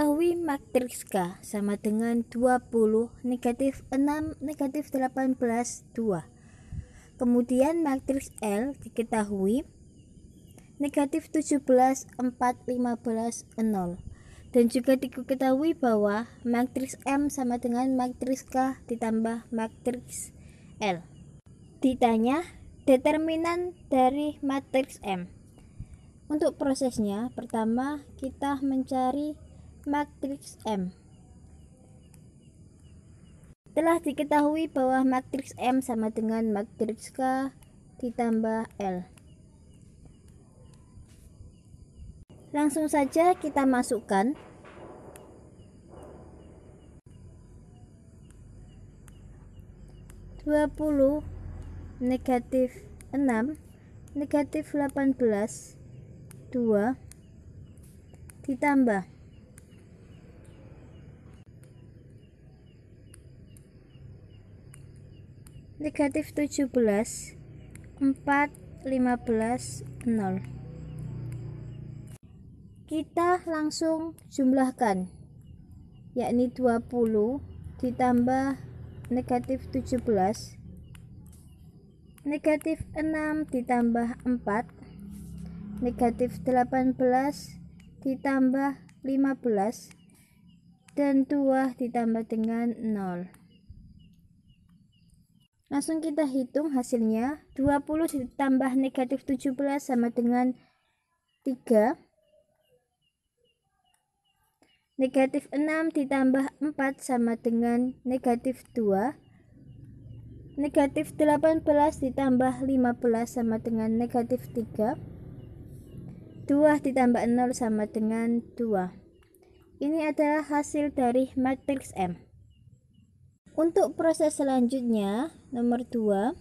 mengetahui matriks K sama dengan 20 negatif 6 negatif 18 2. Kemudian matriks L diketahui negatif 17 4 15 0 dan juga diketahui bahwa matriks M sama dengan matriks K ditambah matriks L. Ditanya determinan dari matriks M. Untuk prosesnya, pertama kita mencari matriks M. Telah diketahui bahwa matriks M sama dengan matriks K ditambah L. Langsung saja kita masukkan dua puluh negatif enam negatif delapan belas dua ditambah negatif 17 4 15 0 kita langsung jumlahkan yakni 20 ditambah negatif 17 negatif 6 ditambah 4 negatif 18 ditambah 15 dan 2 ditambah dengan 0 Langsung kita hitung hasilnya. 20 ditambah negatif 17 sama dengan 3. Negatif 6 ditambah 4 sama dengan negatif 2. Negatif 18 ditambah 15 sama dengan negatif 3. 2 ditambah 0 sama dengan 2. Ini adalah hasil dari matriks M. Untuk proses selanjutnya, nomor 2,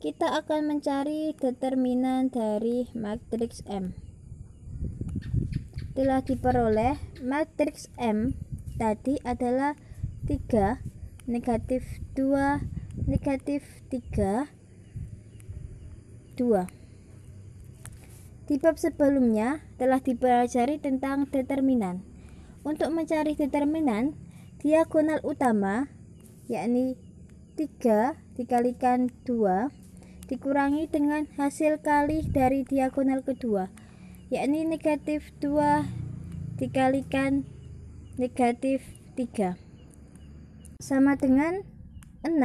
kita akan mencari determinan dari matriks M. Telah diperoleh matriks M tadi adalah 3, negatif 2, negatif 3, 2. Di bab sebelumnya telah dipelajari tentang determinan. Untuk mencari determinan, diagonal utama yakni 3 dikalikan 2 dikurangi dengan hasil kali dari diagonal kedua yakni negatif 2 dikalikan negatif 3 sama dengan 6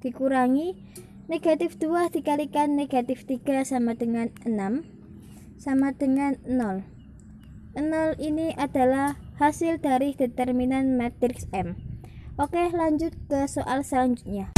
dikurangi negatif 2 dikalikan negatif 3 sama dengan 6 sama dengan 0 0 ini adalah hasil dari determinan matriks M. Oke, lanjut ke soal selanjutnya.